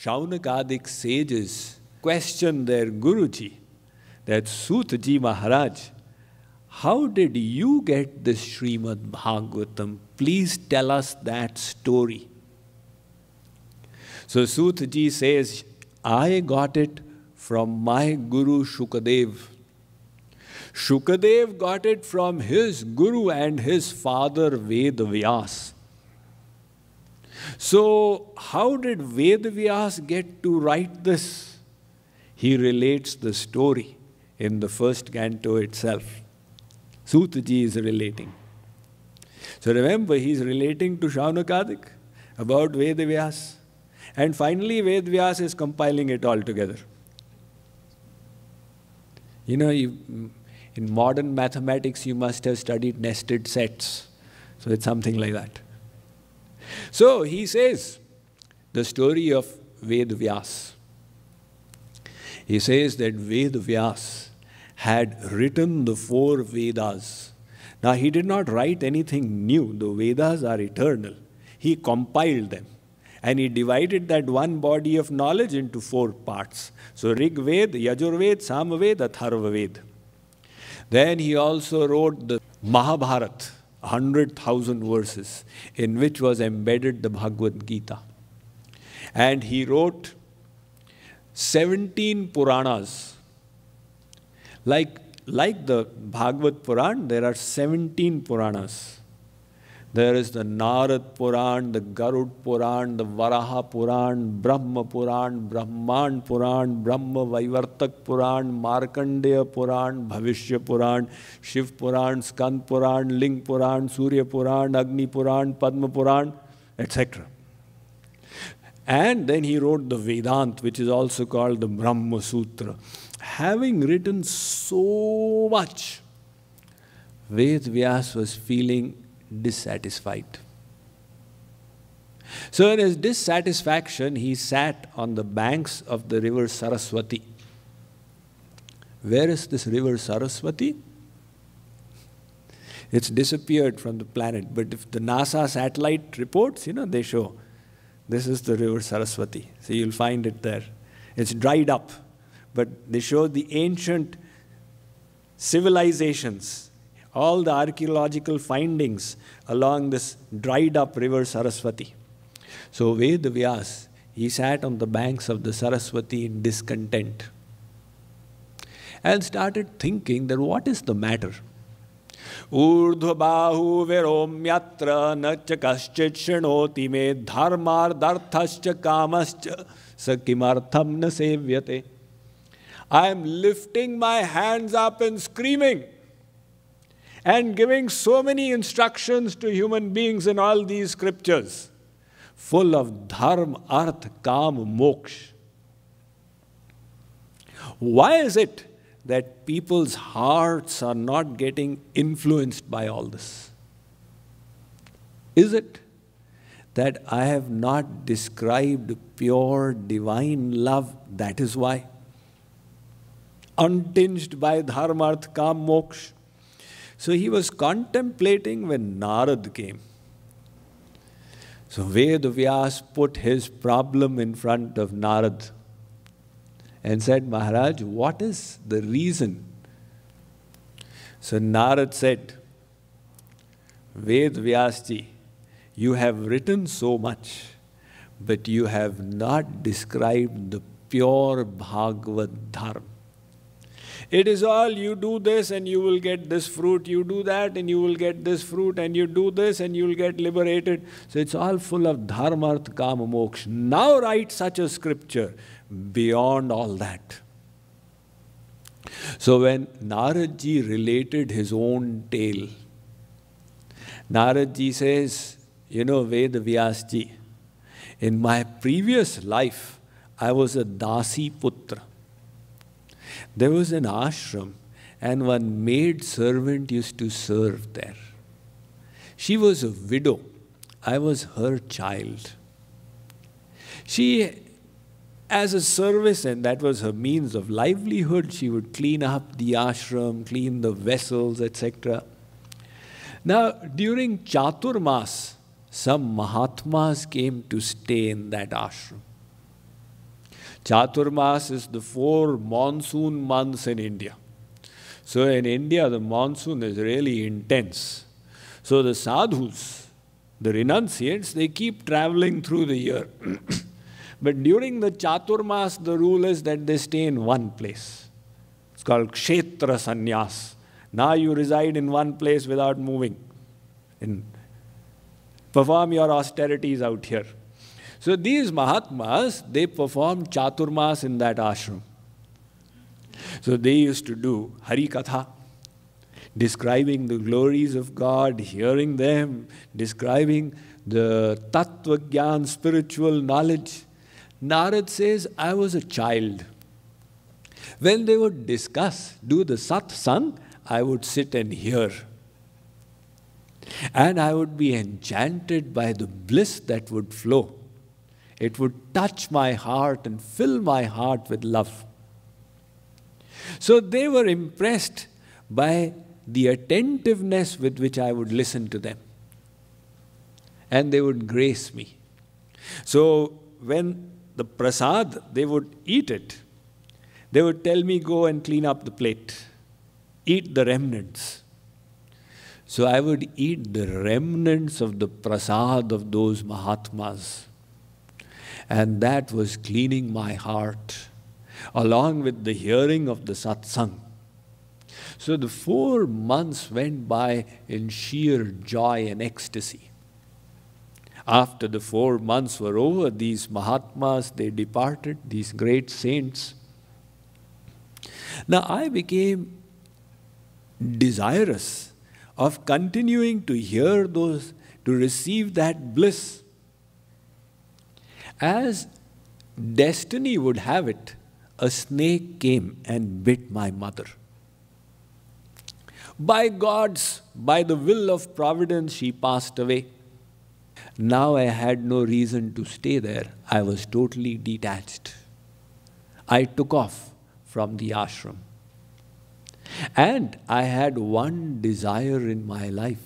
Shaunakadic sages questioned their Guruji, that Sutaji Maharaj, how did you get this Srimad Bhagavatam? Please tell us that story. So Sutaji says, I got it from my Guru Shukadev. Shukadev got it from his Guru and his father Vedavyas. So, how did Vedavyas get to write this? He relates the story in the first canto itself. Sutaji is relating. So remember, he's relating to Shaunakadik about Vedavyas. And finally, Vedvyas is compiling it all together. You know, you, in modern mathematics, you must have studied nested sets. So it's something like that. So he says the story of Vyas. He says that Vyas had written the four Vedas. Now he did not write anything new. The Vedas are eternal. He compiled them. And he divided that one body of knowledge into four parts. So Rig Ved, Yajur Ved, Samaved, Atharva Ved. Then he also wrote the Mahabharata 100,000 verses in which was embedded the Bhagavad Gita. And he wrote 17 Puranas. Like, like the Bhagavad Puran, there are 17 Puranas. There is the Narad Puran, the Garud Puran, the Varaha Puran, Brahma Puran, Brahman Puran, Brahma Vaivartak Puran, Markandeya Puran, Bhavishya Puran, Shiv Puran, Skand Puran, Ling Puran, Surya Puran, Agni Puran, Padma Puran, etc. And then he wrote the Vedant, which is also called the Brahma Sutra. Having written so much, Ved Vyas was feeling dissatisfied. So, in his dissatisfaction, he sat on the banks of the river Saraswati. Where is this river Saraswati? It's disappeared from the planet, but if the NASA satellite reports, you know, they show this is the river Saraswati. So, you'll find it there. It's dried up, but they show the ancient civilizations all the archaeological findings along this dried up river Saraswati. So Ved Vyas, he sat on the banks of the Saraswati in discontent and started thinking that what is the matter? ऊर्ध्वबाहु विरोम्यत्र न च कश्चित् शृणोति मे धर्मार्दर्थश्च कामश्च स किमर्थं I am lifting my hands up and screaming and giving so many instructions to human beings in all these scriptures, full of dharma, arth, kam, moksha. Why is it that people's hearts are not getting influenced by all this? Is it that I have not described pure divine love? That is why. Untinged by dharma, arth, kam, moksha so he was contemplating when Narad came. So Vedavyas put his problem in front of Narad and said, Maharaj, what is the reason? So Narad said, Ved Vyasji, you have written so much, but you have not described the pure Bhagavad Dharma. It is all you do this and you will get this fruit, you do that and you will get this fruit, and you do this and you will get liberated. So it's all full of dharma, kama, moksha. Now write such a scripture beyond all that. So when Naraji related his own tale, Naraji says, you know, Ved Vyasji, in my previous life, I was a Dasi Putra. There was an ashram, and one maid servant used to serve there. She was a widow. I was her child. She, as a service, and that was her means of livelihood, she would clean up the ashram, clean the vessels, etc. Now, during Chaturmas, some Mahatmas came to stay in that ashram. Chaturmas is the four monsoon months in India. So in India, the monsoon is really intense. So the sadhus, the renunciates, they keep traveling through the year. but during the Chaturmas, the rule is that they stay in one place. It's called Kshetra Sannyas. Now you reside in one place without moving. In, perform your austerities out here. So these Mahatmas, they performed Chaturmas in that ashram. So they used to do Hari Katha, describing the glories of God, hearing them, describing the Tattva Gyan, spiritual knowledge. Narad says, I was a child. When they would discuss, do the satsang, I would sit and hear. And I would be enchanted by the bliss that would flow. It would touch my heart and fill my heart with love. So they were impressed by the attentiveness with which I would listen to them. And they would grace me. So when the prasad, they would eat it, they would tell me, go and clean up the plate, eat the remnants. So I would eat the remnants of the prasad of those Mahatmas. And that was cleaning my heart along with the hearing of the satsang. So the four months went by in sheer joy and ecstasy. After the four months were over, these Mahatmas, they departed, these great saints. Now I became desirous of continuing to hear those, to receive that bliss. As destiny would have it, a snake came and bit my mother. By God's, by the will of providence, she passed away. Now I had no reason to stay there. I was totally detached. I took off from the ashram. And I had one desire in my life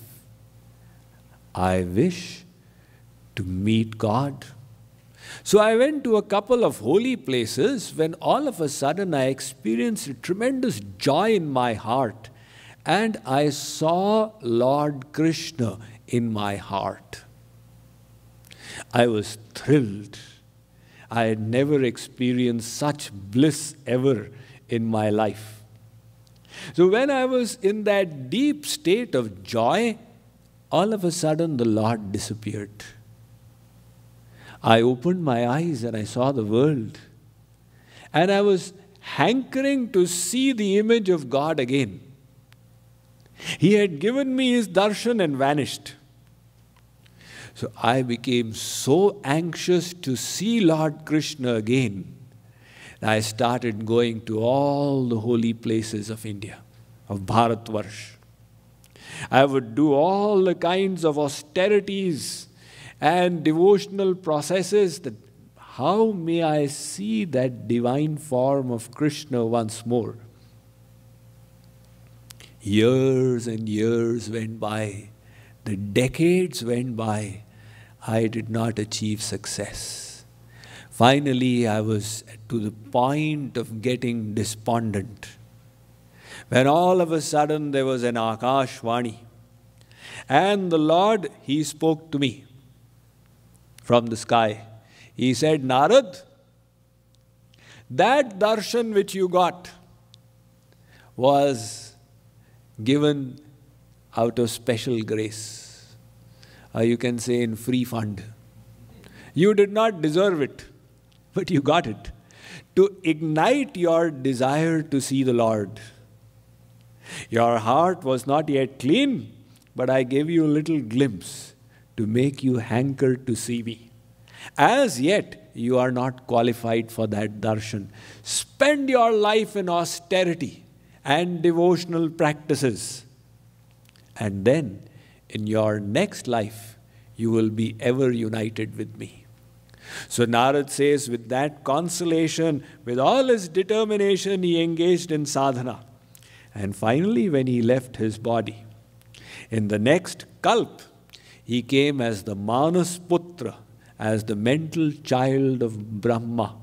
I wish to meet God so I went to a couple of holy places when all of a sudden I experienced a tremendous joy in my heart and I saw Lord Krishna in my heart. I was thrilled. I had never experienced such bliss ever in my life. So when I was in that deep state of joy, all of a sudden the Lord disappeared. I opened my eyes and I saw the world. And I was hankering to see the image of God again. He had given me his darshan and vanished. So I became so anxious to see Lord Krishna again. I started going to all the holy places of India, of Bharatvarsh. I would do all the kinds of austerities and devotional processes that how may I see that divine form of Krishna once more? Years and years went by, the decades went by, I did not achieve success. Finally, I was to the point of getting despondent. When all of a sudden there was an akashwani, and the Lord, He spoke to me from the sky. He said, Narad, that darshan which you got was given out of special grace. Uh, you can say in free fund. You did not deserve it, but you got it. To ignite your desire to see the Lord. Your heart was not yet clean, but I gave you a little glimpse to make you hanker to see me. As yet, you are not qualified for that darshan. Spend your life in austerity and devotional practices. And then, in your next life, you will be ever united with me. So Narad says, with that consolation, with all his determination, he engaged in sadhana. And finally, when he left his body, in the next kalp, he came as the Manasputra, as the mental child of Brahma.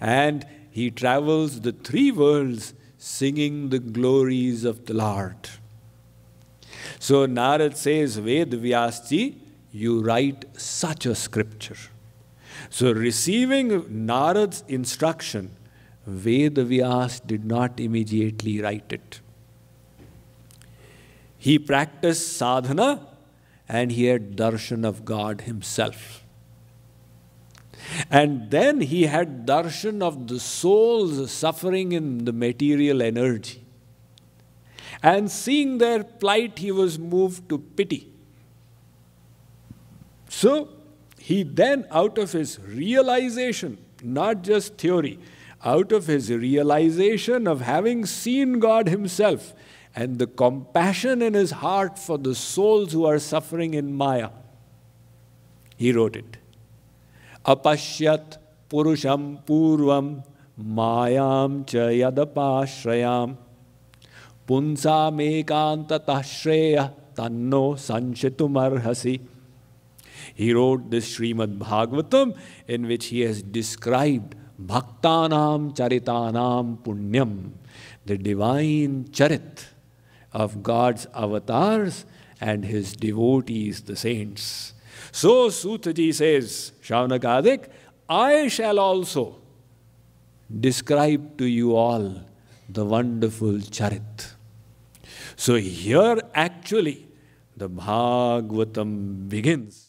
And he travels the three worlds singing the glories of the Lord. So Narad says, Vedvyasji, you write such a scripture. So receiving Narad's instruction, Vyas did not immediately write it. He practiced sadhana and he had darshan of God himself. And then he had darshan of the souls suffering in the material energy. And seeing their plight, he was moved to pity. So he then, out of his realization, not just theory, out of his realization of having seen God himself, and the compassion in his heart for the souls who are suffering in Maya. He wrote it. Apashyat purusham purvam mayam cha yadapashrayam punsamekantataśreya tanno sanchitumarhasi. He wrote this Srimad Bhagavatam in which he has described bhaktanam charitanam punyam, the divine charit of God's avatars and his devotees, the saints. So Sutaji says, Shavanagadik, I shall also describe to you all the wonderful Charit. So here actually the Bhagavatam begins.